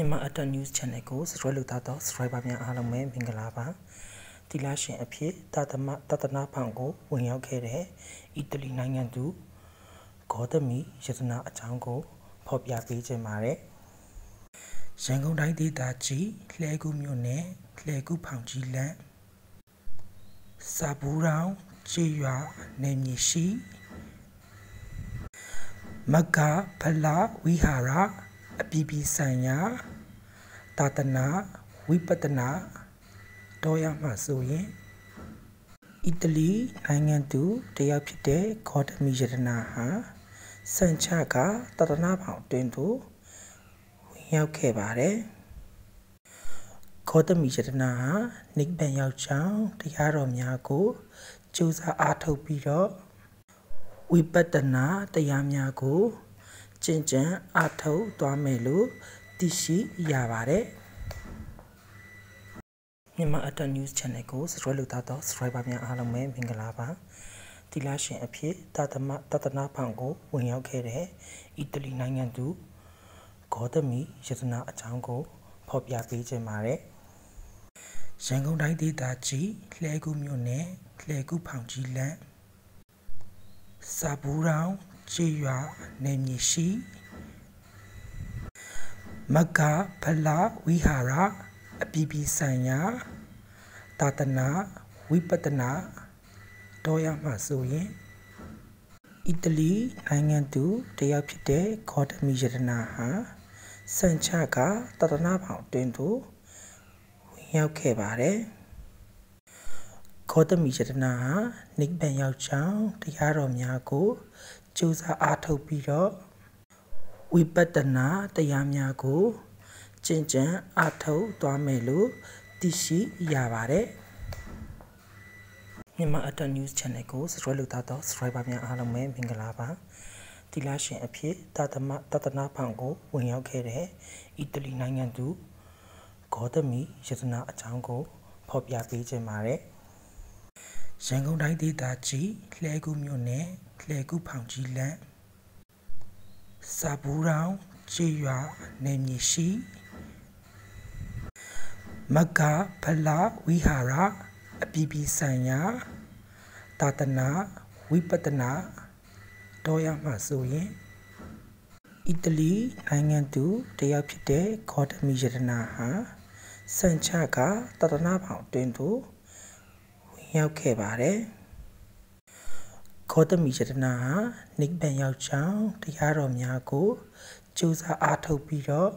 မြန်မာ Atom News Channel ကို Subscribe လုပ်ထားသော Subscriber များအားလုံးပဲမင်္ဂလာပါတိလရှင်အဖြစ်တာသမတတနာဖောင်ကိုဝင်ရောက်ခဲ့တဲ့အီတလီနိုင်ငံသူဂေါသမီယတနာအကြောင်းကို ဖော်ပြပေးခြင်းပါတယ်ရန်ကုန်တိုင်းဒေသကြီးလှဲကူးမြို့နယ်လှဲကူးဖောင်ကြီးလမ်းစာဘူးရောင်ခြေရွာနယ်မြေရှိမက္ကာဖလာဝိဟာရာအပီပီဆိုင်ရာသာသနာဝိပဿနာတော်ရမှဆိုရင်အီတလီ နိုင်ငံသူတယောက်ဖြစ်တဲ့ဂေါ်ဒမီယတနာဟာစန်ချကသာသနာပေါင်းတွင်သို့ဝင်ရောက်ခဲ့ပါတယ်ဂေါတမီယတနာဟာနိဗ္ဗာန်ရောက်ကြောင်း တရားတော်များကိုကြိုးစားအားထုတ်ပြီးတော့ဝိပဿနာတရားများကိုကြင်ကြံအထောက်သွားမယ်လို့သိရှိရပါတယ်မြန်မာအတန် news channel ကို subscribe လုပ်ထားသော subscriber များအားလုံးပဲမင်္ဂလာပါတိလရှင်အဖြစ်တာသမတတနာဖောင်ကိုဝင်ရောက်ခဲ့တဲ့အီတလီနိုင်ငံသူဂေါသမီယတနာအကြောင်းကို ဖော်ပြပေးခြင်းပါတယ်ရန်ကုန်တိုင်းဒေသကြီးလှဲကူးမြို့နယ်လှဲကူးဖောင်ကြီးလမ်းစာဘူးရောင်ကြေးရွာနယ်မြေရှိမက္ကဗလာဝိဟာရအပြည်ပြည်ဆိုင်ရာသာသနာဝိပဿနာတော်ရမှဆိုရင်အီတလီနိုင်ငံသူတယောက်ဖြစ်တဲ့ဂေါတမီယတနာဟာစံချကသာသနာပေါင်းတွင်သို့ဝင်ရောက်ခဲ့ပါတယ်ဂေါတမီယတနာဟာနိဗ္ဗာန်ရောက်ကြောင်းတရားတော်များကိုကြိုးစားအားထုတ်ပြီးတော့ဝိပဿနာတရားများကိုကျင့်ကြံအားထုတ်သွားမယ်လို့သိရှိရပါတယ်မြန်မာအတန် news channel ကို subscribe လုပ်သားတော့ subscriber များအားလုံးပဲမင်္ဂလာပါတိလရှင်အဖြစ်တာသမတတနာဖောင်ကိုဝင်ရောက်ခဲ့တဲ့အီတလီနိုင်ငံသူဂေါသမီရတနာအကြောင်းကို ဖော်ပြပေးခြင်းပါတယ်ရန်ကုန်တိုင်းဒေသကြီးလှဲကူးမြို့နယ်လှဲကူးဖောင်ကြီးလမ်းစာဘူးတောင်ခြေရွာနေမြေရှိ မက္ကဖလာဝိဟာရအပြည်ပြည်ဆိုင်ရာသာသနာဝိပဿနာတော်ရမှဆိုရင်အီတလီနိုင်ငံသူတယောက်ဖြစ်တဲ့ဂေါ်ဒမီယတနာဟာစံချကသာသနာဘောင်တွင်သူရောက်ခဲ့ပါတယ်ခောသမီယတနာဟာနိဗ္ဗာန်ရောက်ကြောင်းတရားတော်များကို ကြိုးစားအားထုတ်ပြီးတော့